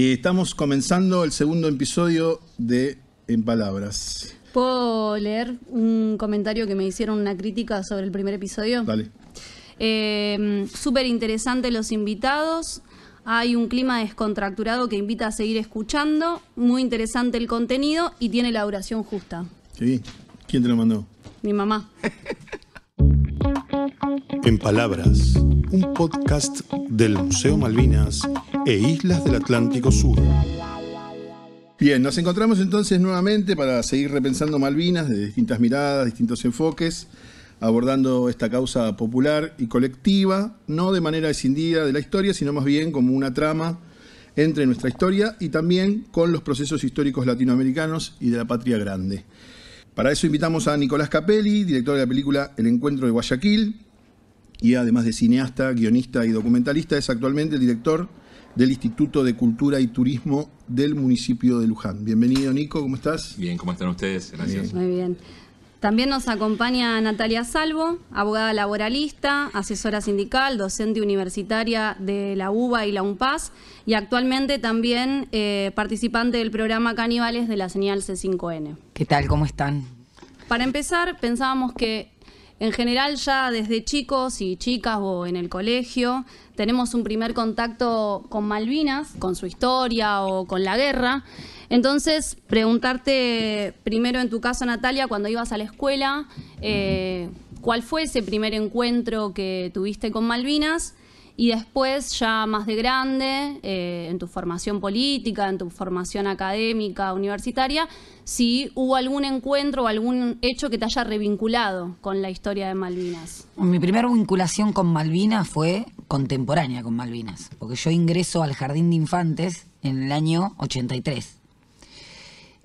Y estamos comenzando el segundo episodio de En Palabras. ¿Puedo leer un comentario que me hicieron, una crítica sobre el primer episodio? Dale. Eh, Súper interesante los invitados. Hay un clima descontracturado que invita a seguir escuchando. Muy interesante el contenido y tiene la duración justa. Sí. ¿Quién te lo mandó? Mi mamá. en Palabras, un podcast del Museo Malvinas e islas del Atlántico Sur. Bien, nos encontramos entonces nuevamente para seguir repensando Malvinas de distintas miradas, distintos enfoques, abordando esta causa popular y colectiva, no de manera escindida de la historia, sino más bien como una trama entre nuestra historia y también con los procesos históricos latinoamericanos y de la patria grande. Para eso invitamos a Nicolás Capelli, director de la película El Encuentro de Guayaquil, y además de cineasta, guionista y documentalista, es actualmente el director del Instituto de Cultura y Turismo del municipio de Luján. Bienvenido Nico, ¿cómo estás? Bien, ¿cómo están ustedes? Gracias. Muy bien. También nos acompaña Natalia Salvo, abogada laboralista, asesora sindical, docente universitaria de la UBA y la UNPAS y actualmente también eh, participante del programa Caníbales de la señal C5N. ¿Qué tal? ¿Cómo están? Para empezar, pensábamos que en general ya desde chicos y chicas o en el colegio tenemos un primer contacto con Malvinas, con su historia o con la guerra. Entonces, preguntarte primero en tu caso, Natalia, cuando ibas a la escuela, eh, ¿cuál fue ese primer encuentro que tuviste con Malvinas? Y después, ya más de grande, eh, en tu formación política, en tu formación académica, universitaria, si hubo algún encuentro o algún hecho que te haya revinculado con la historia de Malvinas. Mi primera vinculación con Malvinas fue contemporánea con Malvinas, porque yo ingreso al Jardín de Infantes en el año 83.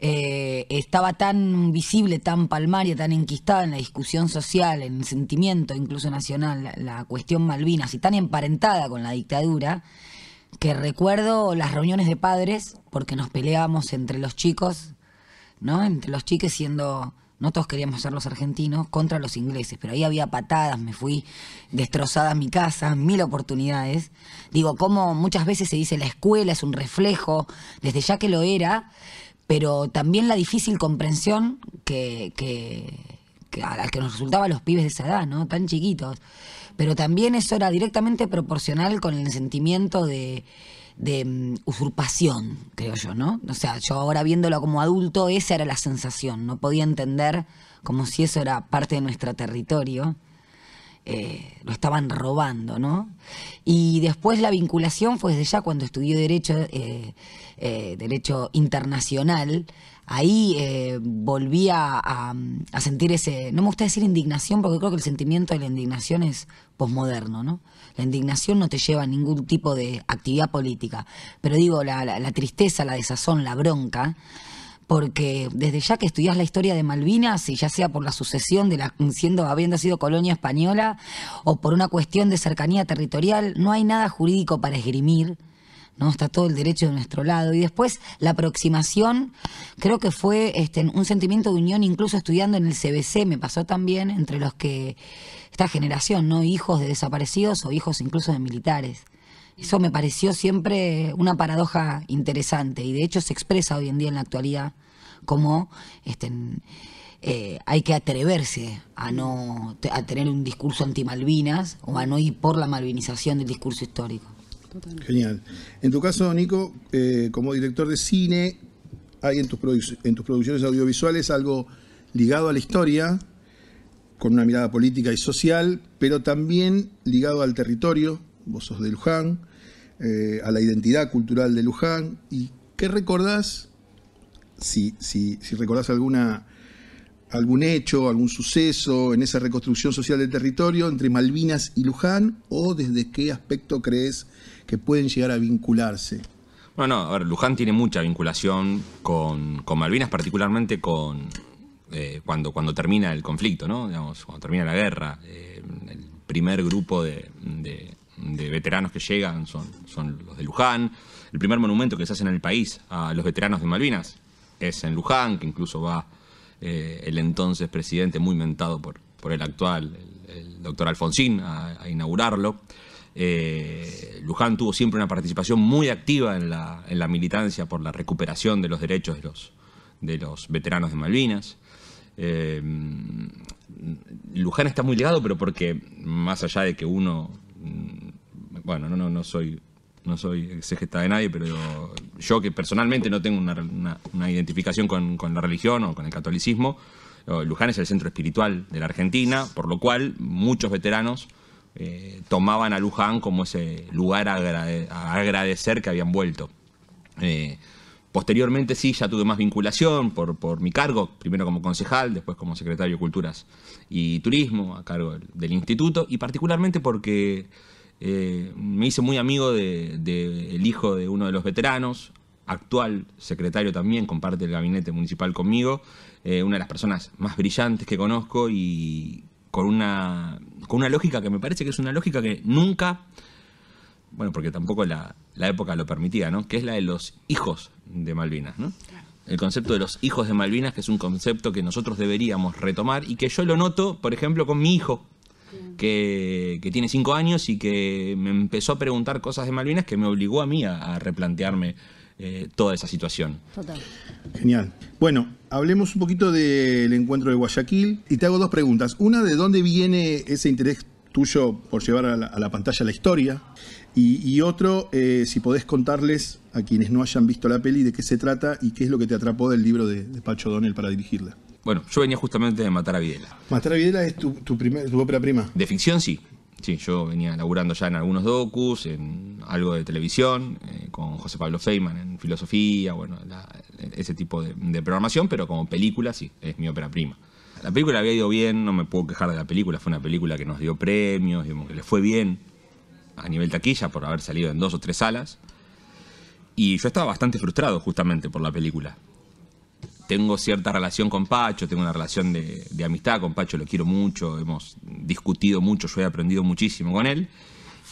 Eh, estaba tan visible, tan palmaria, tan enquistada en la discusión social, en el sentimiento incluso nacional, la, cuestión Malvinas, y tan emparentada con la dictadura, que recuerdo las reuniones de padres, porque nos peleábamos entre los chicos, ¿no? Entre los chiques siendo no todos queríamos ser los argentinos, contra los ingleses, pero ahí había patadas, me fui destrozada mi casa, mil oportunidades. Digo, como muchas veces se dice la escuela es un reflejo, desde ya que lo era, pero también la difícil comprensión que, que, a la que nos resultaba los pibes de esa edad, ¿no? Tan chiquitos. Pero también eso era directamente proporcional con el sentimiento de, mm, usurpación, creo yo, ¿no? O sea, yo ahora viéndolo como adulto, esa era la sensación, no podía entender como si eso era parte de nuestro territorio. Eh, lo estaban robando, ¿no? Y después la vinculación fue desde ya cuando estudió Derecho, eh, eh, derecho Internacional, ahí volví a, sentir ese, no me gusta decir indignación, porque creo que el sentimiento de la indignación es posmoderno, ¿no? La indignación no te lleva a ningún tipo de actividad política, pero digo, la tristeza, la desazón, la bronca, porque desde ya que estudias la historia de Malvinas, y ya sea por la sucesión de la, siendo, habiendo sido colonia española, o por una cuestión de cercanía territorial, no hay nada jurídico para esgrimir. ¿no? Está todo el derecho de nuestro lado. Y después la aproximación, creo que fue este, un sentimiento de unión, incluso estudiando en el CBC, me pasó también entre los que, esta generación, ¿no? Hijos de desaparecidos o hijos incluso de militares. Eso me pareció siempre una paradoja interesante y de hecho se expresa hoy en día en la actualidad como este, eh, hay que atreverse a no tener un discurso anti-Malvinas o a no ir por la malvinización del discurso histórico. Genial. En tu caso, Nico, eh, como director de cine, hay en tus, en tus producciones audiovisuales algo ligado a la historia, con una mirada política y social, pero también ligado al territorio, vos sos de Luján, eh, a la identidad cultural de Luján, y qué recordás, si, si, recordás alguna, algún hecho, algún suceso en esa reconstrucción social del territorio entre Malvinas y Luján, o desde qué aspecto crees que pueden llegar a vincularse. Bueno, a ver, Luján tiene mucha vinculación con, Malvinas, particularmente con, eh, cuando, cuando termina el conflicto, ¿no? cuando termina la guerra. Eh, el primer grupo de, de veteranos que llegan son, son los de Luján. El primer monumento que se hace en el país a los veteranos de Malvinas es en Luján, que incluso va eh, el entonces presidente, muy mentado por, por el actual, el, doctor Alfonsín, a, inaugurarlo. Eh, Luján tuvo siempre una participación muy activa en la, militancia por la recuperación de los derechos de los, de los veteranos de Malvinas. Eh, Luján está muy ligado, pero porque más allá de que uno Mm, bueno, no, no, no soy no soy exegeta de nadie, pero yo que personalmente no tengo una, identificación con, la religión o con el catolicismo, eh, Luján es el centro espiritual de la Argentina, por lo cual muchos veteranos eh, tomaban a Luján como ese lugar a, agradecer que habían vuelto. Eh, Posteriormente sí, ya tuve más vinculación por, mi cargo, primero como concejal, después como secretario de Culturas y Turismo a cargo del, instituto y particularmente porque eh, me hice muy amigo del de, el hijo de uno de los veteranos, actual secretario también, comparte el gabinete municipal conmigo, eh, una de las personas más brillantes que conozco y con una, con una lógica que me parece que es una lógica que nunca bueno, porque tampoco la, época lo permitía, ¿no? Que es la de los hijos de Malvinas, ¿no? El concepto de los hijos de Malvinas, que es un concepto que nosotros deberíamos retomar y que yo lo noto, por ejemplo, con mi hijo, que, tiene cinco años y que me empezó a preguntar cosas de Malvinas que me obligó a mí a, replantearme eh, toda esa situación. Total. Genial. Bueno, hablemos un poquito del encuentro de Guayaquil y te hago dos preguntas. Una, ¿de dónde viene ese interés tuyo por llevar a la pantalla la historia? Y, otro, eh, si podés contarles a quienes no hayan visto la peli de qué se trata y qué es lo que te atrapó del libro de, Pacho Donel para dirigirla. Bueno, yo venía justamente de Matar a Videla. ¿Matar a Videla es tu, tu, primer, tu ópera prima? De ficción, sí. Sí, yo venía laburando ya en algunos docus, en algo de televisión, eh, con José Pablo Feynman en filosofía, bueno, ese tipo de, programación, pero como película, sí, es mi ópera prima. La película había ido bien, no me puedo quejar de la película, fue una película que nos dio premios, que le fue bien a nivel taquilla por haber salido en dos o tres salas. Y yo estaba bastante frustrado justamente por la película. Tengo cierta relación con Pacho, tengo una relación de, amistad con Pacho, lo quiero mucho, hemos discutido mucho, yo he aprendido muchísimo con él.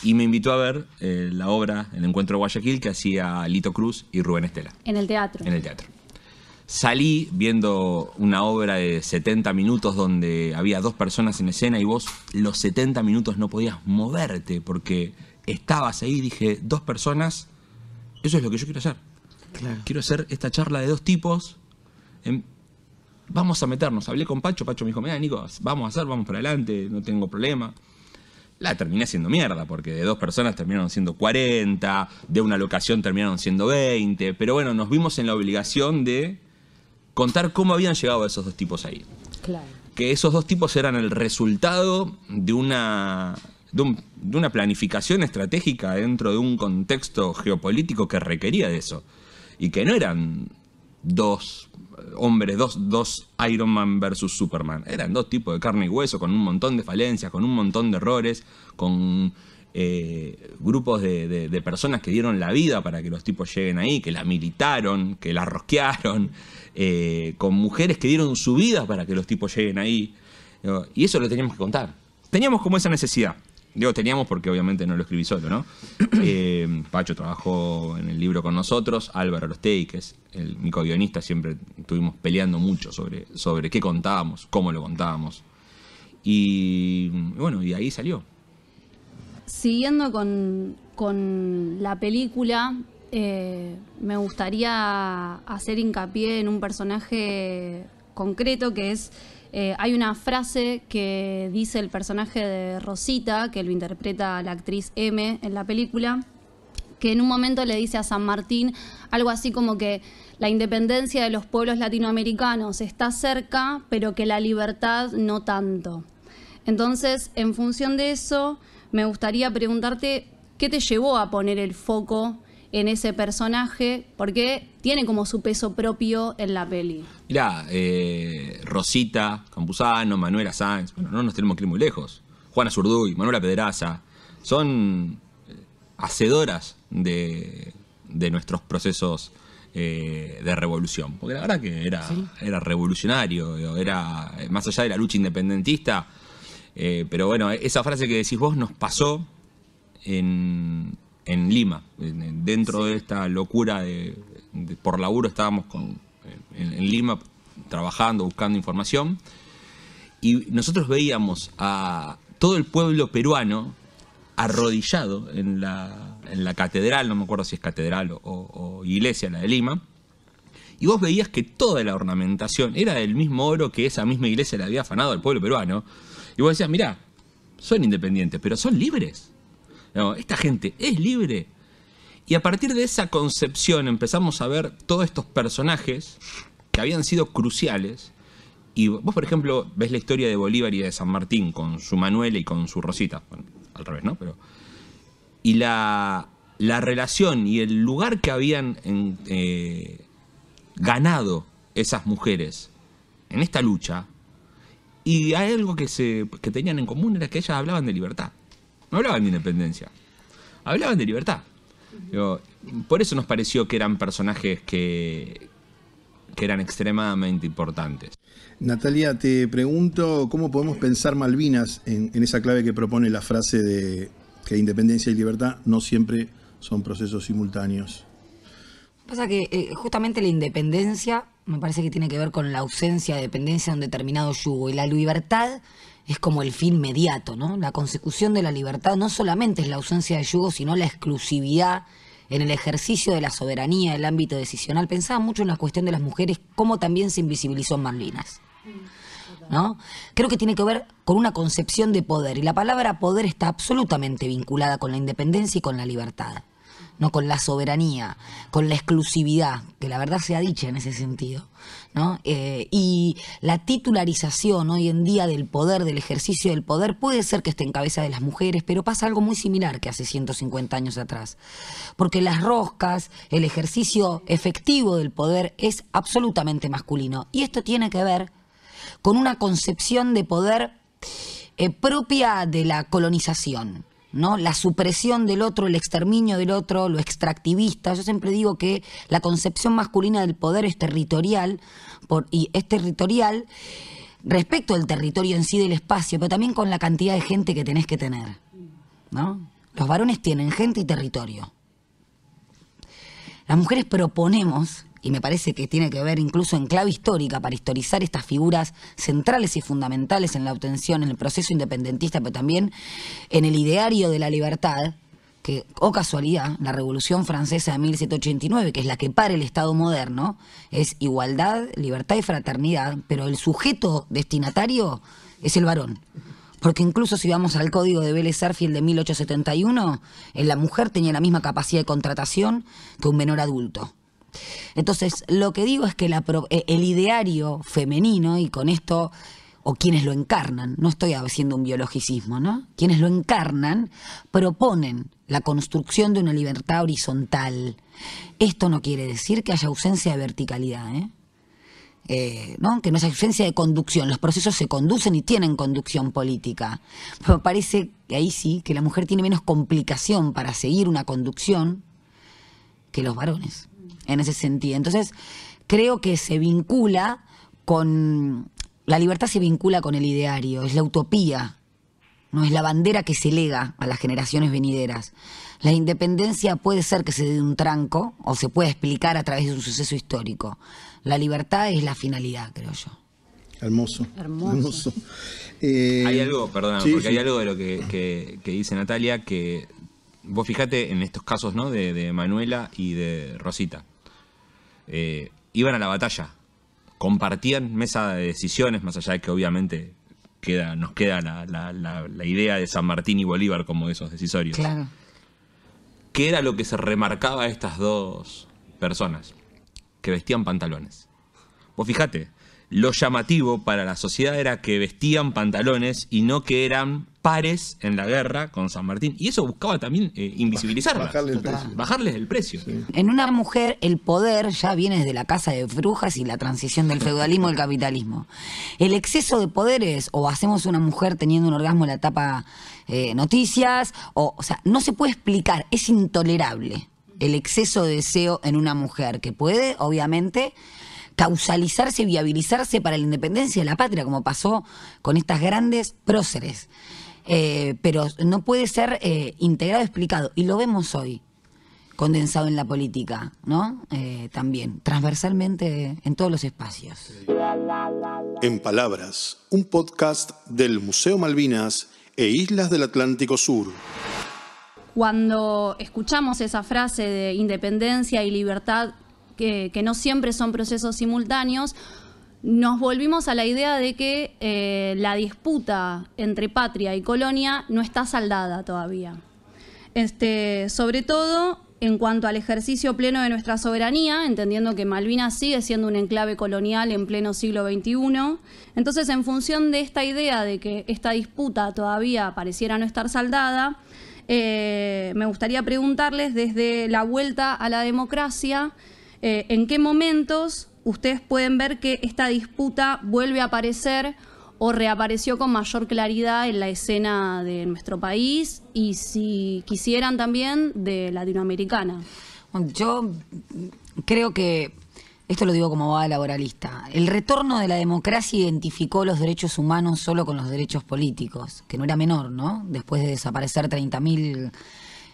Y me invitó a ver eh, la obra El Encuentro de Guayaquil que hacía Lito Cruz y Rubén Estela. En el teatro. En el teatro. Salí viendo una obra de 70 minutos donde había dos personas en escena y vos los 70 minutos no podías moverte porque estabas ahí dije, dos personas, eso es lo que yo quiero hacer. Quiero hacer esta charla de dos tipos. Em, vamos a meternos. Hablé con Pacho, Pacho me dijo, mira, Nico, vamos a hacer, vamos para adelante, no tengo problema. La terminé siendo mierda, porque de dos personas terminaron siendo 40, de una locación terminaron siendo 20, pero bueno, nos vimos en la obligación de contar cómo habían llegado esos dos tipos ahí. Claro. Que esos dos tipos eran el resultado de una, de, una planificación estratégica dentro de un contexto geopolítico que requería de eso. Y que no eran dos eh, hombres, dos, dos Iron Man versus Superman. Eran dos tipos de carne y hueso, con un montón de falencias, con un montón de errores, con eh, grupos de, personas que dieron la vida para que los tipos lleguen ahí, que la militaron, que la rosquearon, eh, con mujeres que dieron su vida para que los tipos lleguen ahí. Y eso lo teníamos que contar. Teníamos como esa necesidad. Digo, teníamos porque obviamente no lo escribí solo, ¿no? Eh, Pacho trabajó en el libro con nosotros, Álvaro Tey, que es el, mi guionista siempre estuvimos peleando mucho sobre, sobre qué contábamos, cómo lo contábamos. Y bueno, y ahí salió siguiendo con, la película, eh, me gustaría hacer hincapié en un personaje concreto que es, eh, hay una frase que dice el personaje de Rosita, que lo interpreta la actriz M en la película, que en un momento le dice a San Martín algo así como que la independencia de los pueblos latinoamericanos está cerca, pero que la libertad no tanto. Entonces, en función de eso, me gustaría preguntarte qué te llevó a poner el foco en ese personaje, porque tiene como su peso propio en la peli. Mirá, eh, Rosita, Campuzano, Manuela Sáenz, bueno, no nos tenemos que ir muy lejos. Juana Zurduy, Manuela Pedraza, son eh, hacedoras de, nuestros procesos eh, de revolución. Porque la verdad que era, era revolucionario, era más allá de la lucha independentista, eh, pero bueno, esa frase que decís vos nos pasó en, en Lima. Dentro de esta locura de, por laburo estábamos en, Lima trabajando, buscando información. Y nosotros veíamos a todo el pueblo peruano arrodillado en la, en la catedral, no me acuerdo si es catedral o, o iglesia, la de Lima. Y vos veías que toda la ornamentación era del mismo oro que esa misma iglesia le había afanado al pueblo peruano. Y vos decías, mirá, son independientes, pero son libres. esta gente es libre. Y a partir de esa concepción empezamos a ver todos estos personajes que habían sido cruciales. Y vos, por ejemplo, ves la historia de Bolívar y de San Martín con su Manuel y con su Rosita. Bueno, al revés, ¿no? Pero, y la, relación y el lugar que habían eh, ganado esas mujeres en esta lucha y hay algo que, se, que tenían en común era que ellas hablaban de libertad. No hablaban de independencia. Hablaban de libertad. por eso nos pareció que eran personajes que, que eran extremadamente importantes. Natalia, te pregunto cómo podemos pensar Malvinas en esa clave que propone la frase de que independencia y libertad no siempre son procesos simultáneos que eh, justamente la independencia me parece que tiene que ver con la ausencia de dependencia de un determinado yugo y la libertad es como el fin mediato, ¿no? La consecución de la libertad no solamente es la ausencia de yugo, sino la exclusividad en el ejercicio de la soberanía, el ámbito decisional. Pensaba mucho en la cuestión de las mujeres, cómo también se invisibilizó en ¿No? Creo que tiene que ver con una concepción de poder, y la palabra poder está absolutamente vinculada con la independencia y con la libertad no con la soberanía, con la exclusividad, que la verdad sea dicha en ese sentido. ¿no? Eh, y la titularización hoy en día del poder, del ejercicio del poder, puede ser que esté en cabeza de las mujeres, pero pasa algo muy similar que hace 150 años atrás. Porque las roscas, el ejercicio efectivo del poder es absolutamente masculino. Y esto tiene que ver con una concepción de poder eh, propia de la colonización. La supresión del otro, el exterminio del otro, lo extractivista. Yo siempre digo que la concepción masculina del poder es territorial, y es territorial respecto al territorio en sí del espacio, pero también con la cantidad de gente que tenés que tener, Los varones tienen gente y territorio. Las mujeres proponemos y me parece que tiene que ver incluso en clave histórica para historizar estas figuras centrales y fundamentales en la obtención, en el proceso independentista, pero también en el ideario de la libertad, que, o oh casualidad, la Revolución Francesa de 1789, que es la que para el Estado moderno, es igualdad, libertad y fraternidad, pero el sujeto destinatario es el varón. Porque incluso si vamos al código de Vélez Arfield de 1871, eh, la mujer tenía la misma capacidad de contratación que un menor adulto. Entonces, lo que digo es que eh, el ideario femenino, y con esto, o quienes lo encarnan, no estoy haciendo un biologicismo, ¿no? Quienes lo encarnan proponen la construcción de una libertad horizontal. Esto no quiere decir que haya ausencia de verticalidad, ¿eh? eh no que no haya ausencia de conducción, los procesos se conducen y tienen conducción política. Pero parece que ahí sí, que la mujer tiene menos complicación para seguir una conducción que los varones en ese sentido. Entonces, creo que se vincula con. La libertad se vincula con el ideario, es la utopía, no es la bandera que se lega a las generaciones venideras. La independencia puede ser que se dé un tranco o se puede explicar a través de un suceso histórico. La libertad es la finalidad, creo yo. Hermoso. Hermoso. hay eh, algo, perdón, porque hay algo de lo que dice Natalia que vos fijate en estos casos, ¿no? De, de Manuela y de Rosita. Eh, iban a la batalla, compartían mesa de decisiones, más allá de que obviamente queda, nos queda la, idea de San Martín y Bolívar como esos decisorios. Claro. ¿Qué era lo que se remarcaba a estas dos personas? Que vestían pantalones. Vos fijate, lo llamativo para la sociedad era que vestían pantalones y no que eran pares en la guerra con San Martín. Y eso buscaba también eh, invisibilizarlas. Bajarles el precio. En una mujer el poder ya viene desde la casa de brujas y la transición del feudalismo al capitalismo. El exceso de poderes, o hacemos una mujer teniendo un orgasmo en la tapa eh, noticias, o, o sea, no se puede explicar, es intolerable el exceso de deseo en una mujer, que puede, obviamente, causalizarse, y viabilizarse para la independencia de la patria, como pasó con estas grandes próceres. Eh, pero no puede ser eh, integrado, explicado, y lo vemos hoy condensado en la política, ¿no? Eh, también, transversalmente en todos los espacios. En Palabras, un podcast del Museo Malvinas e Islas del Atlántico Sur. Cuando escuchamos esa frase de independencia y libertad, que no siempre son procesos simultáneos, nos volvimos a la idea de que eh, la disputa entre patria y colonia no está saldada todavía. Este, sobre todo en cuanto al ejercicio pleno de nuestra soberanía, entendiendo que Malvinas sigue siendo un enclave colonial en pleno siglo XXI. Entonces, en función de esta idea de que esta disputa todavía pareciera no estar saldada, eh, me gustaría preguntarles desde la vuelta a la democracia, eh, en qué momentos ustedes pueden ver que esta disputa vuelve a aparecer o reapareció con mayor claridad en la escena de nuestro país y si quisieran también de latinoamericana. Yo creo que, esto lo digo como va laboralista, el retorno de la democracia identificó los derechos humanos solo con los derechos políticos, que no era menor, ¿no? Después de desaparecer 30.000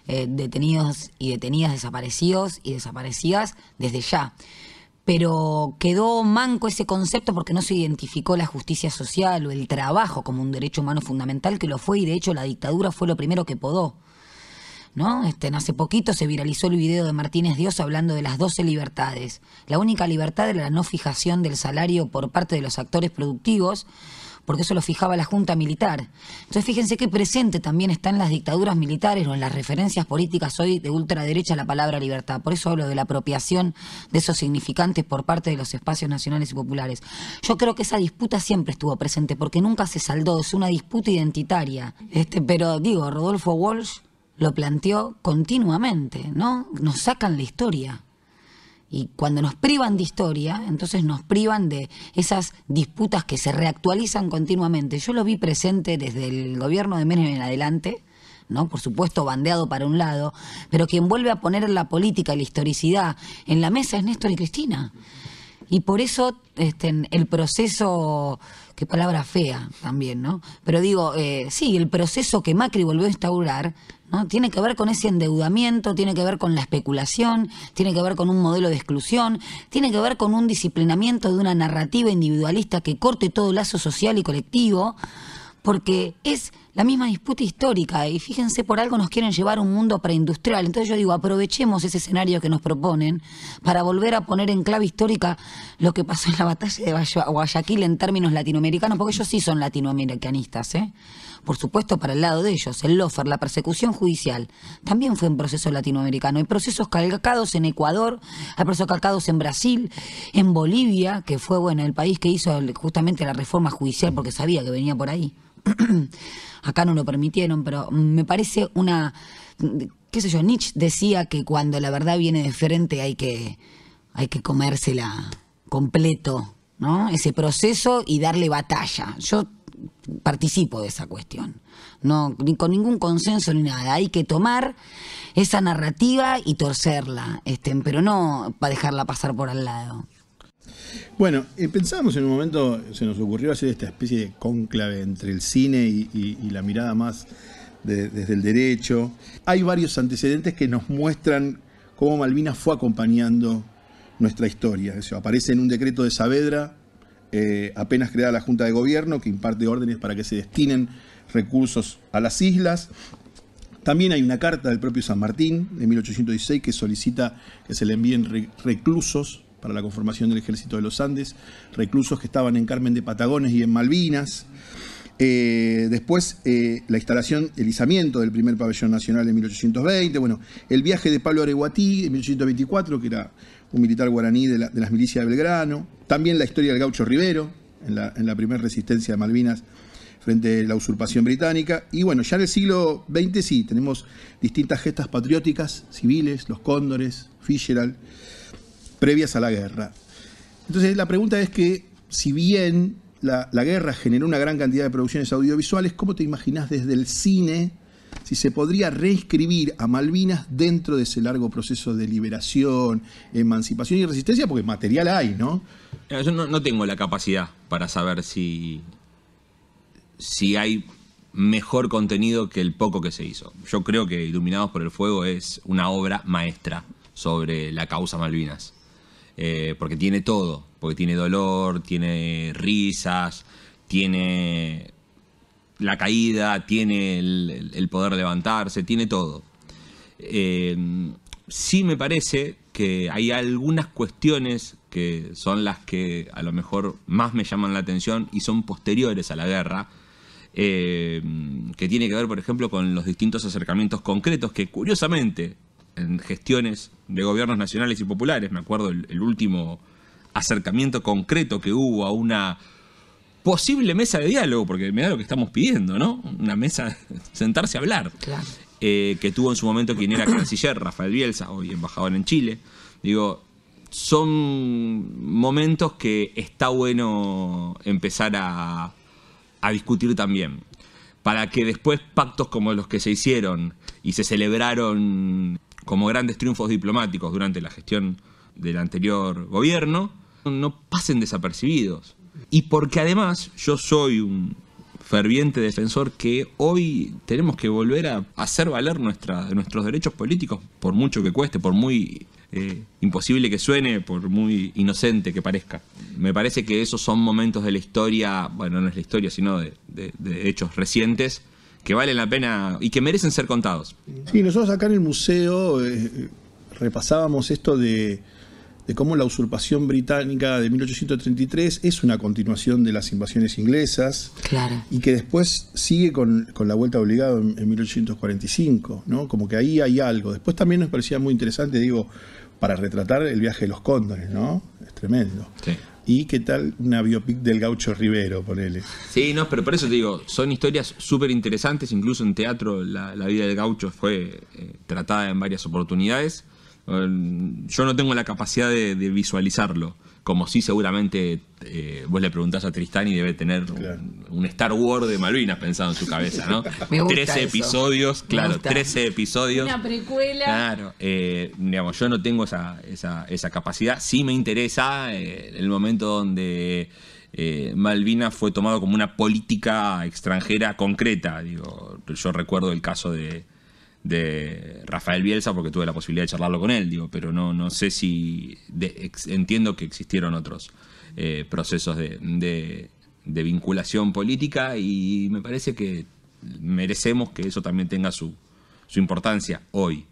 eh, detenidos y detenidas, desaparecidos y desaparecidas desde ya pero quedó manco ese concepto porque no se identificó la justicia social o el trabajo como un derecho humano fundamental que lo fue y de hecho la dictadura fue lo primero que podó. ¿No? Este, hace poquito se viralizó el video de Martínez Dios hablando de las 12 libertades. La única libertad era la no fijación del salario por parte de los actores productivos porque eso lo fijaba la Junta Militar. Entonces fíjense qué presente también está en las dictaduras militares o en las referencias políticas hoy de ultraderecha la palabra libertad. Por eso hablo de la apropiación de esos significantes por parte de los espacios nacionales y populares. Yo creo que esa disputa siempre estuvo presente, porque nunca se saldó, es una disputa identitaria. Este, pero digo, Rodolfo Walsh lo planteó continuamente, ¿no? Nos sacan la historia. Y cuando nos privan de historia, entonces nos privan de esas disputas que se reactualizan continuamente. Yo lo vi presente desde el gobierno de Menem en adelante, ¿no? Por supuesto, bandeado para un lado, pero quien vuelve a poner la política y la historicidad en la mesa es Néstor y Cristina. Y por eso este, el proceso, qué palabra fea también, ¿no? Pero digo, eh, sí, el proceso que Macri volvió a instaurar, ¿no? Tiene que ver con ese endeudamiento, tiene que ver con la especulación, tiene que ver con un modelo de exclusión, tiene que ver con un disciplinamiento de una narrativa individualista que corte todo lazo social y colectivo, porque es la misma disputa histórica y fíjense por algo nos quieren llevar a un mundo preindustrial. Entonces yo digo, aprovechemos ese escenario que nos proponen para volver a poner en clave histórica lo que pasó en la batalla de Guayaquil en términos latinoamericanos, porque ellos sí son latinoamericanistas, ¿eh? Por supuesto, para el lado de ellos, el lofer, la persecución judicial, también fue un proceso latinoamericano. Hay procesos calcados en Ecuador, hay procesos calcados en Brasil, en Bolivia, que fue, bueno, el país que hizo justamente la reforma judicial porque sabía que venía por ahí. Acá no lo permitieron, pero me parece una, qué sé yo, Nietzsche decía que cuando la verdad viene de frente hay que, hay que comérsela completo, ¿no? Ese proceso y darle batalla. Yo participo de esa cuestión. No, ni con ningún consenso ni nada. Hay que tomar esa narrativa y torcerla, este, pero no para dejarla pasar por al lado. Bueno, eh, pensábamos en un momento, se nos ocurrió hacer esta especie de cónclave entre el cine y, la mirada más desde el derecho. Hay varios antecedentes que nos muestran cómo Malvinas fue acompañando nuestra historia. aparece en un decreto de Saavedra, eh, apenas creada la Junta de Gobierno, que imparte órdenes para que se destinen recursos a las islas. También hay una carta del propio San Martín de 1816 que solicita que se le envíen reclusos para la conformación del ejército de los Andes, reclusos que estaban en Carmen de Patagones y en Malvinas. Eh, después eh, la instalación, el izamiento del primer pabellón nacional en 1820, bueno, el viaje de Pablo Areguatí en 1824, que era un militar guaraní de, las milicias de Belgrano, también la historia del gaucho Rivero, en la, en la primera resistencia de Malvinas frente a la usurpación británica. Y bueno, ya en el siglo XX sí, tenemos distintas gestas patrióticas, civiles, los cóndores, Fischeral previas a la guerra. Entonces la pregunta es que, si bien la, guerra generó una gran cantidad de producciones audiovisuales, ¿cómo te imaginas desde el cine si se podría reescribir a Malvinas dentro de ese largo proceso de liberación, emancipación y resistencia? Porque material hay, ¿no? Yo no, no tengo la capacidad para saber si, si hay mejor contenido que el poco que se hizo. Yo creo que Iluminados por el Fuego es una obra maestra sobre la causa Malvinas. Eh, porque tiene todo, porque tiene dolor, tiene risas, tiene la caída, tiene el, poder levantarse, tiene todo. Eh, sí me parece que hay algunas cuestiones que son las que a lo mejor más me llaman la atención y son posteriores a la guerra, eh, que tiene que ver, por ejemplo, con los distintos acercamientos concretos que curiosamente en gestiones de gobiernos nacionales y populares. Me acuerdo el, último acercamiento concreto que hubo a una posible mesa de diálogo, porque da lo que estamos pidiendo, ¿no? Una mesa, sentarse a hablar. Eh, que tuvo en su momento quien era canciller, Rafael Bielsa, hoy embajador en Chile. Digo, son momentos que está bueno empezar a discutir también. Para que después pactos como los que se hicieron y se celebraron como grandes triunfos diplomáticos durante la gestión del anterior gobierno, no pasen desapercibidos. Y porque además yo soy un ferviente defensor que hoy tenemos que volver a hacer valer nuestra, nuestros derechos políticos, por mucho que cueste, por muy eh, imposible que suene, por muy inocente que parezca. Me parece que esos son momentos de la historia, bueno, no es la historia, sino de hechos recientes, que valen la pena y que merecen ser contados. Sí, nosotros acá en el museo eh, repasábamos esto de, cómo la usurpación británica de 1833 es una continuación de las invasiones inglesas y que después sigue con, la vuelta obligada en, 1845, ¿no? Como que ahí hay algo. Después también nos parecía muy interesante, digo, para retratar el viaje de los cóndores, ¿no? Es tremendo. Sí. ¿Y qué tal una biopic del gaucho Rivero, ponele? Sí, no, pero por eso te digo, son historias súper interesantes, incluso en teatro la, vida del gaucho fue eh, tratada en varias oportunidades. Eh, yo no tengo la capacidad de visualizarlo, como si seguramente eh, vos le preguntás a Tristán y debe tener un, Star Wars de Malvinas pensado en su cabeza, ¿no? 13 episodios, claro, 13 episodios. Una precuela. Claro, eh, digamos, yo no tengo esa, capacidad. Sí me interesa eh, el momento donde... Malvinas fue tomado como una política extranjera concreta. Digo, yo recuerdo el caso de, de Rafael Bielsa porque tuve la posibilidad de charlarlo con él, digo, pero no, no sé si entiendo que existieron otros eh, procesos de, vinculación política y me parece que merecemos que eso también tenga su, importancia hoy.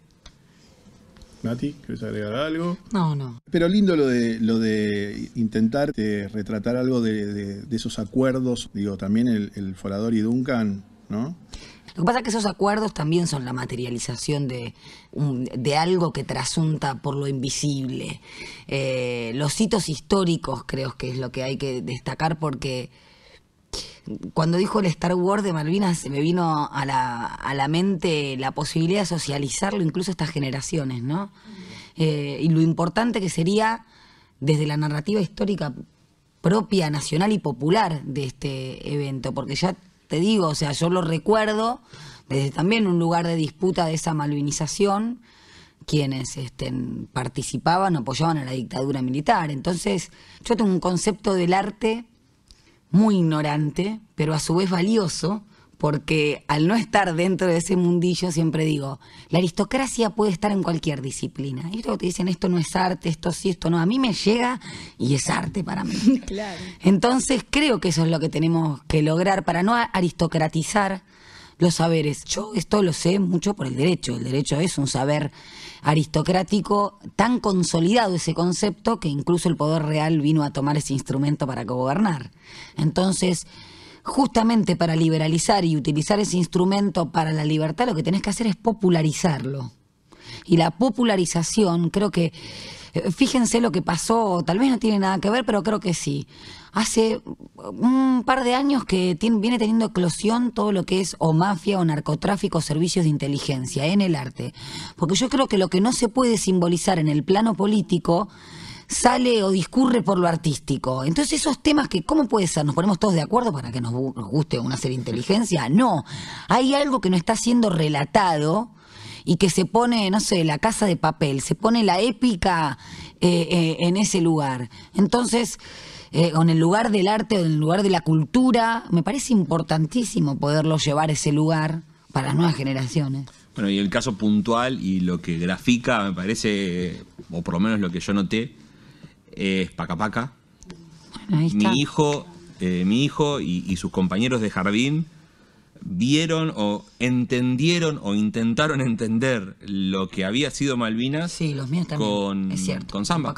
Nati, ¿quieres agregar algo? No, no. Pero lindo lo de, lo de intentar eh, retratar algo de, esos acuerdos. Digo, también el, el Forador y Duncan, ¿no? Lo que pasa es que esos acuerdos también son la materialización de, de algo que trasunta por lo invisible. Eh, los hitos históricos creo que es lo que hay que destacar porque cuando dijo el Star Wars de Malvinas, me vino a la, mente la posibilidad de socializarlo incluso a estas generaciones, ¿no? Eh, y lo importante que sería desde la narrativa histórica propia, nacional y popular de este evento, porque ya te digo, o sea, yo lo recuerdo desde también un lugar de disputa de esa malvinización, quienes este, participaban, apoyaban a la dictadura militar. Entonces, yo tengo un concepto del arte muy ignorante, pero a su vez valioso, porque al no estar dentro de ese mundillo siempre digo, la aristocracia puede estar en cualquier disciplina. Y luego te dicen, esto no es arte, esto sí, esto no. A mí me llega y es arte para mí. Claro. Entonces creo que eso es lo que tenemos que lograr para no aristocratizar los saberes. Yo esto lo sé mucho por el derecho. El derecho es un saber aristocrático tan consolidado ese concepto que incluso el poder real vino a tomar ese instrumento para gobernar. Entonces justamente para liberalizar y utilizar ese instrumento para la libertad, lo que tenés que hacer es popularizarlo. Y la popularización, creo que, eh, fíjense lo que pasó, tal vez no tiene nada que ver, pero creo que sí. Hace un par de años que viene teniendo eclosión todo lo que es o mafia o narcotráfico, servicios de inteligencia en el arte. Porque yo creo que lo que no se puede simbolizar en el plano político sale o discurre por lo artístico. Entonces esos temas que, ¿cómo puede ser? ¿Nos ponemos todos de acuerdo para que nos, guste una serie inteligencia? No, hay algo que no está siendo relatado y que se pone, no sé, la casa de papel, se pone la épica eh, eh, en ese lugar. Entonces, eh, o en el lugar del arte o en el lugar de la cultura, me parece importantísimo poderlo llevar a ese lugar para las nuevas generaciones. Bueno, y el caso puntual y lo que grafica, me parece, o por lo menos lo que yo noté, es Pacapaca. Eh, mi hijo, mi hijo y, sus compañeros de jardín vieron o entendieron o intentaron entender lo que había sido Malvinas sí, los con, es cierto, con Samba.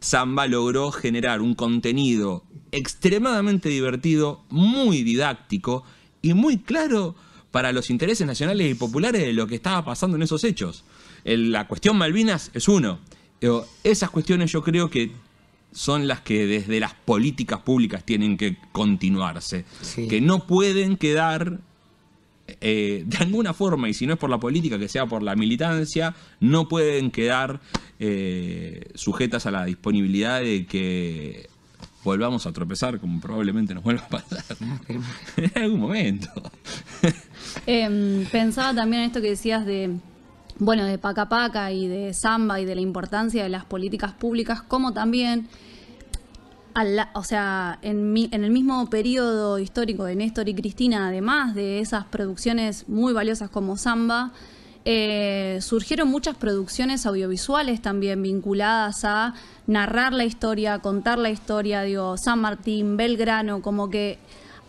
Samba logró generar un contenido extremadamente divertido, muy didáctico y muy claro para los intereses nacionales y populares de lo que estaba pasando en esos hechos. la cuestión Malvinas es uno. Esas cuestiones yo creo que son las que desde las políticas públicas tienen que continuarse, que no pueden quedar eh, de alguna forma, y si no es por la política, que sea por la militancia, no pueden quedar eh, sujetas a la disponibilidad de que volvamos a tropezar, como probablemente nos vuelva a pasar ah, en algún momento. Em, pensaba también en esto que decías de bueno, de Paca Paca y de Samba y de la importancia de las políticas públicas, como también, o sea, en, el mismo periodo histórico de Néstor y Cristina, además de esas producciones muy valiosas como Samba, eh, surgieron muchas producciones audiovisuales también vinculadas a narrar la historia, contar la historia, digo, San Martín, Belgrano, como que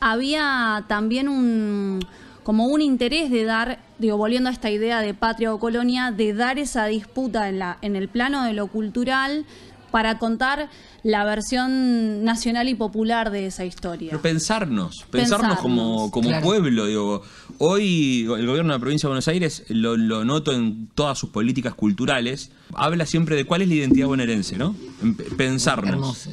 había también un como un interés de dar, digo, volviendo a esta idea de patria o colonia, de dar esa disputa en, la, en el plano de lo cultural para contar la versión nacional y popular de esa historia. pensarnos, pensarnos, como, pueblo. Digo, hoy el gobierno de la provincia de Buenos Aires, lo, noto en todas sus políticas culturales, habla siempre de cuál es la identidad bonaerense, ¿no? Pensarnos.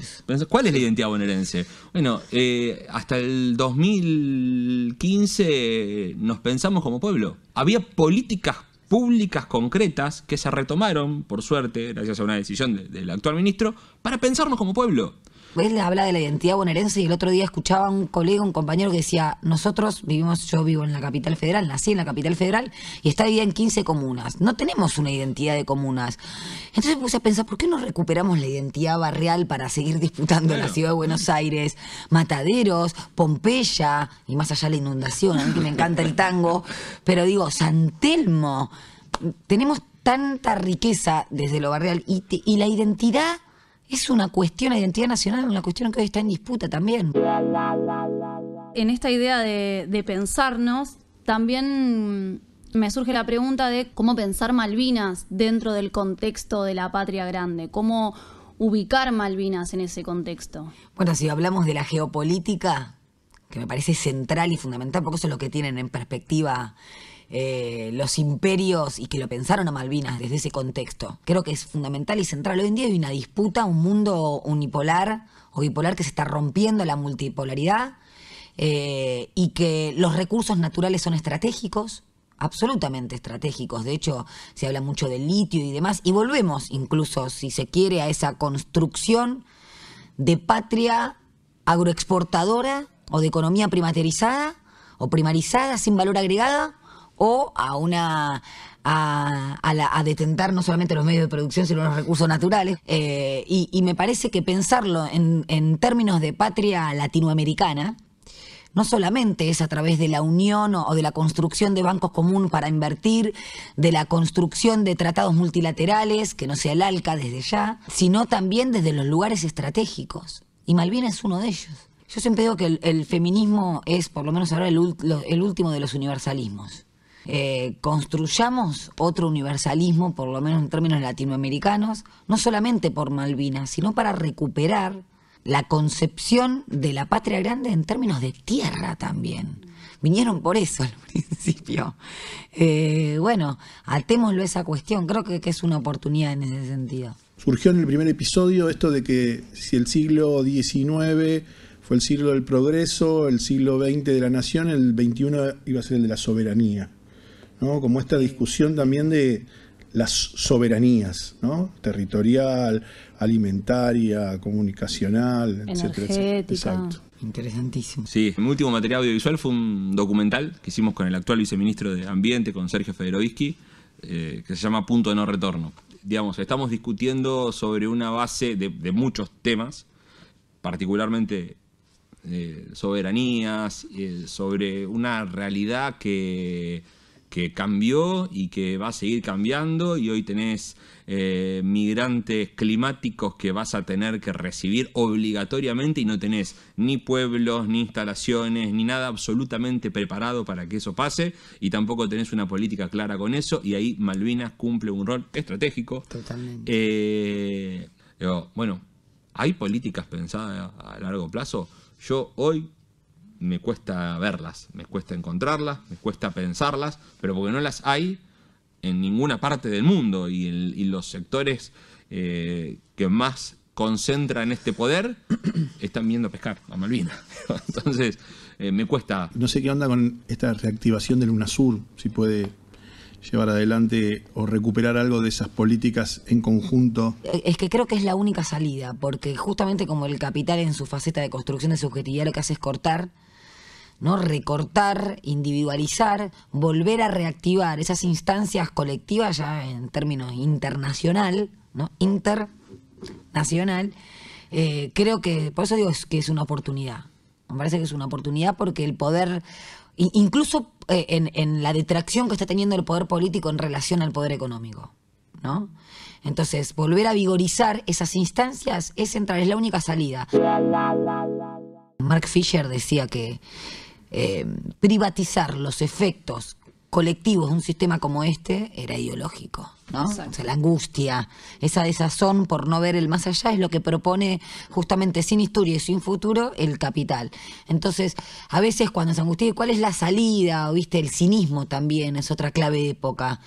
¿Cuál es la identidad bonaerense? Bueno, eh, hasta el 2015 nos pensamos como pueblo. Había políticas públicas concretas que se retomaron, por suerte, gracias a una decisión del actual ministro, para pensarnos como pueblo él habla de la identidad bonaerense y el otro día escuchaba a un colega, un compañero que decía, nosotros vivimos, yo vivo en la capital federal, nací en la capital federal y está dividida en 15 comunas. No tenemos una identidad de comunas. Entonces puse a pensar, ¿por qué no recuperamos la identidad barrial para seguir disputando la ciudad de Buenos Aires? Mataderos, Pompeya, y más allá de la inundación, a mí que me encanta el tango, pero digo, San Telmo, tenemos tanta riqueza desde lo barrial y la identidad es una cuestión de identidad nacional, una cuestión que hoy está en disputa también. En esta idea de, pensarnos, también me surge la pregunta de cómo pensar Malvinas dentro del contexto de la patria grande, cómo ubicar Malvinas en ese contexto. Bueno, si hablamos de la geopolítica, que me parece central y fundamental, porque eso es lo que tienen en perspectiva eh, los imperios y que lo pensaron a Malvinas desde ese contexto. Creo que es fundamental y central. Hoy en día hay una disputa, un mundo unipolar o bipolar que se está rompiendo la multipolaridad eh, y que los recursos naturales son estratégicos absolutamente estratégicos. De hecho, se habla mucho del litio y demás. Y volvemos, incluso, si se quiere, a esa construcción de patria agroexportadora o de economía primaterizada o primarizada sin valor agregado o a una a, detentar no solamente los medios de producción, sino los recursos naturales. Eh, y, me parece que pensarlo en, términos de patria latinoamericana, no solamente es a través de la unión o, de la construcción de bancos comunes para invertir, de la construcción de tratados multilaterales, que no sea el ALCA desde ya, sino también desde los lugares estratégicos. Y Malvinas es uno de ellos. Yo siempre digo que el, feminismo es, por lo menos ahora, el último de los universalismos. Eh, construyamos otro universalismo, por lo menos en términos latinoamericanos, no solamente por Malvinas, sino para recuperar la concepción de la patria grande en términos de tierra también. Vinieron por eso al principio. Eh, bueno, atémoslo a esa cuestión, creo que, que es una oportunidad en ese sentido. Surgió en el primer episodio esto de que si el siglo XIX fue el siglo del progreso, el siglo XX de la nación, el XXI iba a ser el de la soberanía como esta discusión también de las soberanías, ¿no? territorial, alimentaria, comunicacional, etcétera, Exacto. Interesantísimo. Sí, mi último material audiovisual fue un documental que hicimos con el actual viceministro de Ambiente, con Sergio Federovisky, eh, que se llama Punto de No Retorno. Digamos, estamos discutiendo sobre una base de, muchos temas, particularmente eh, soberanías, eh, sobre una realidad que que cambió y que va a seguir cambiando y hoy tenés eh, migrantes climáticos que vas a tener que recibir obligatoriamente y no tenés ni pueblos, ni instalaciones, ni nada absolutamente preparado para que eso pase y tampoco tenés una política clara con eso y ahí Malvinas cumple un rol estratégico. Totalmente. Eh, bueno, ¿hay políticas pensadas a largo plazo? Yo hoy me cuesta verlas, me cuesta encontrarlas, me cuesta pensarlas, pero porque no las hay en ninguna parte del mundo y, los sectores eh, que más concentran este poder están viendo pescar a Malvina, Entonces, eh, me cuesta... No sé qué onda con esta reactivación del UNASUR, si puede llevar adelante o recuperar algo de esas políticas en conjunto? Eh, es que creo que es la única salida, porque justamente como el capital en su faceta de construcción de subjetividad lo que hace es cortar ¿no? recortar, individualizar, volver a reactivar esas instancias colectivas ya en términos internacional, ¿no? internacional, eh, creo que, por eso digo que es una oportunidad. Me parece que es una oportunidad porque el poder, incluso eh, en, la detracción que está teniendo el poder político en relación al poder económico, ¿no? Entonces, volver a vigorizar esas instancias es es la única salida. Mark Fisher decía que Em, privatizar los efectos colectivos de un sistema como este era ideológico, ¿no? la angustia, esa desazón por no ver el más allá es lo que propone justamente sin historia y sin futuro el capital. Entonces, a veces cuando se angustia, ¿cuál es la salida? O viste, el cinismo también es otra clave de época.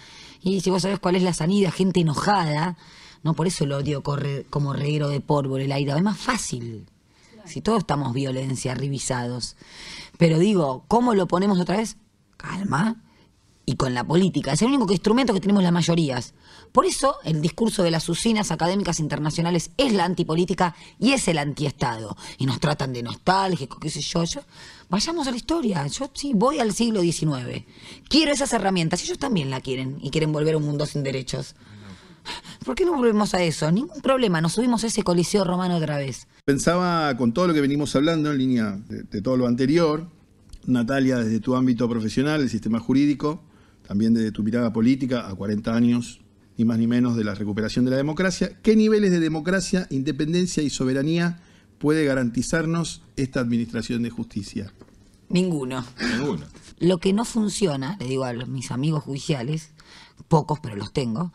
Y si vos sabés cuál es la salida, gente enojada, no por eso el odio corre como reguero de pólvora el aire, es más fácil. Si todos estamos violencia, revisados. Pero digo, ¿cómo lo ponemos otra vez? Calma. Y con la política. Es el único instrumento que tenemos las mayorías. Por eso el discurso de las usinas académicas internacionales es la antipolítica y es el antiestado. Y nos tratan de nostálgicos, qué sé yo. Vayamos a la historia. Yo sí voy al siglo XIX. Quiero esas herramientas. Ellos también la quieren y quieren volver a un mundo sin derechos. ¿Por qué no volvemos a eso? Ningún problema, nos subimos a ese coliseo romano otra vez. Pensaba con todo lo que venimos hablando en línea de, todo lo anterior, Natalia, desde tu ámbito profesional, el sistema jurídico, también desde tu mirada política, a 40 años, ni más ni menos, de la recuperación de la democracia, ¿qué niveles de democracia, independencia y soberanía puede garantizarnos esta administración de justicia? Ninguno. Ninguno. Lo que no funciona, le digo a mis amigos judiciales, pocos, pero los tengo,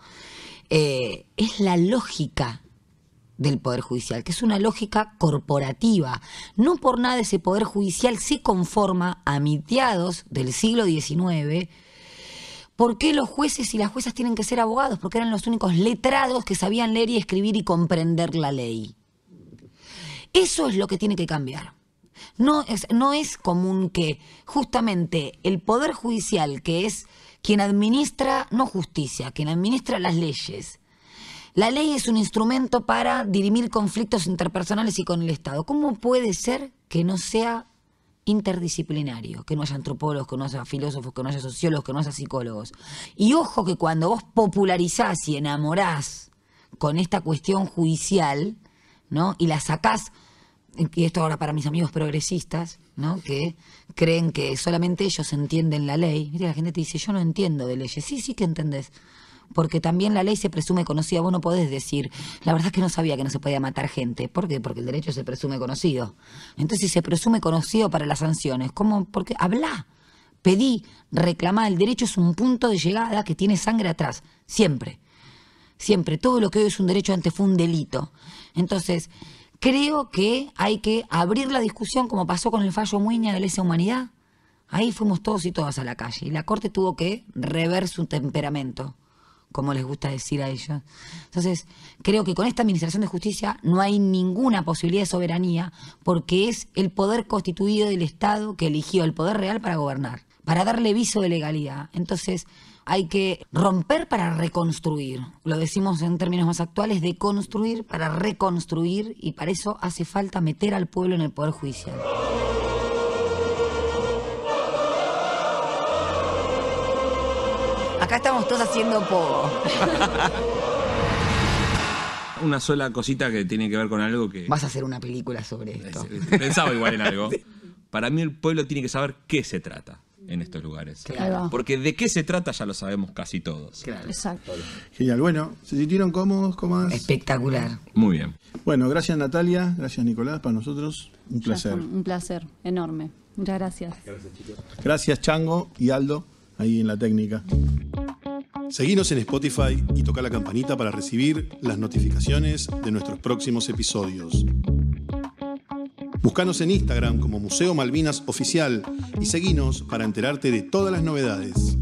eh, es la lógica del Poder Judicial, que es una lógica corporativa. No por nada ese Poder Judicial se conforma a mitiados del siglo XIX. ¿Por qué los jueces y las juezas tienen que ser abogados? Porque eran los únicos letrados que sabían leer y escribir y comprender la ley. Eso es lo que tiene que cambiar. No es, no es común que justamente el Poder Judicial, que es quien administra no justicia, quien administra las leyes. La ley es un instrumento para dirimir conflictos interpersonales y con el Estado. ¿Cómo puede ser que no sea interdisciplinario, que no haya antropólogos, que no haya filósofos, que no haya sociólogos, que no haya psicólogos? Y ojo que cuando vos popularizás y enamorás con esta cuestión judicial, ¿no? Y la sacás, y esto ahora para mis amigos progresistas, ¿no? Que creen que solamente ellos entienden la ley. Mira, la gente te dice, yo no entiendo de leyes. Sí, sí que entendés. Porque también la ley se presume conocida. Vos no podés decir, la verdad es que no sabía que no se podía matar gente. ¿Por qué? Porque el derecho se presume conocido. Entonces, si se presume conocido para las sanciones, ¿cómo? Porque habla. pedí, reclamá. El derecho es un punto de llegada que tiene sangre atrás. Siempre. Siempre. Todo lo que hoy es un derecho antes fue un delito. Entonces, Creo que hay que abrir la discusión, como pasó con el fallo Muña de lesa humanidad. Ahí fuimos todos y todas a la calle. Y la Corte tuvo que rever su temperamento, como les gusta decir a ellos. Entonces, creo que con esta Administración de Justicia no hay ninguna posibilidad de soberanía, porque es el poder constituido del Estado que eligió el poder real para gobernar, para darle viso de legalidad. Entonces, hay que romper para reconstruir. Lo decimos en términos más actuales, de construir para reconstruir y para eso hace falta meter al pueblo en el Poder Judicial. Acá estamos todos haciendo poco. Una sola cosita que tiene que ver con algo que... Vas a hacer una película sobre esto. Pensaba igual en algo. Para mí el pueblo tiene que saber qué se trata en estos lugares. Claro. Porque de qué se trata ya lo sabemos casi todos. Claro. Exacto. Genial. Bueno, ¿se sintieron cómodos? ¿Cómo Espectacular. Muy bien. Bueno, gracias Natalia, gracias Nicolás, para nosotros un placer. Un placer enorme. Muchas gracias. Gracias, chicos. Gracias, Chango y Aldo, ahí en la técnica. seguimos en Spotify y toca la campanita para recibir las notificaciones de nuestros próximos episodios. Búscanos en Instagram como Museo Malvinas Oficial y seguinos para enterarte de todas las novedades.